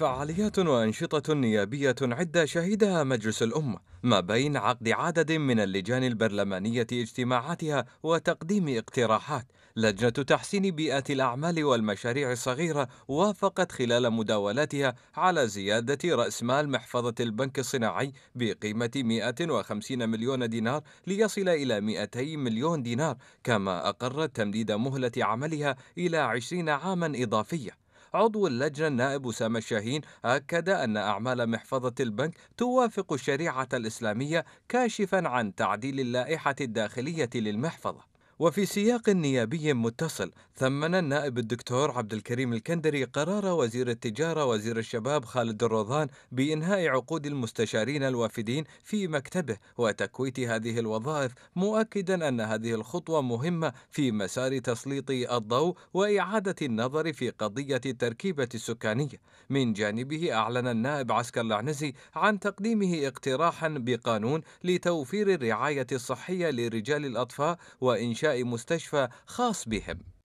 فعاليات وأنشطة نيابية عدة شهدها مجلس الأمة ما بين عقد عدد من اللجان البرلمانية اجتماعاتها وتقديم اقتراحات لجنة تحسين بيئة الأعمال والمشاريع الصغيرة وافقت خلال مداولاتها على زيادة رأس مال محفظة البنك الصناعي بقيمة 150 مليون دينار ليصل إلى 200 مليون دينار كما أقرت تمديد مهلة عملها إلى 20 عاما إضافية عضو اللجنة النائب أسامة الشاهين أكد أن أعمال محفظة البنك توافق الشريعة الإسلامية كاشفا عن تعديل اللائحة الداخلية للمحفظة وفي سياق نيابي متصل ثمن النائب الدكتور عبد الكريم الكندري قرار وزير التجارة وزير الشباب خالد الرضان بإنهاء عقود المستشارين الوافدين في مكتبه وتكويت هذه الوظائف مؤكدا أن هذه الخطوة مهمة في مسار تسليط الضوء وإعادة النظر في قضية التركيبة السكانية من جانبه أعلن النائب عسكر العنزي عن تقديمه اقتراحا بقانون لتوفير الرعاية الصحية لرجال الأطفاء وإنشاء مستشفى خاص بهم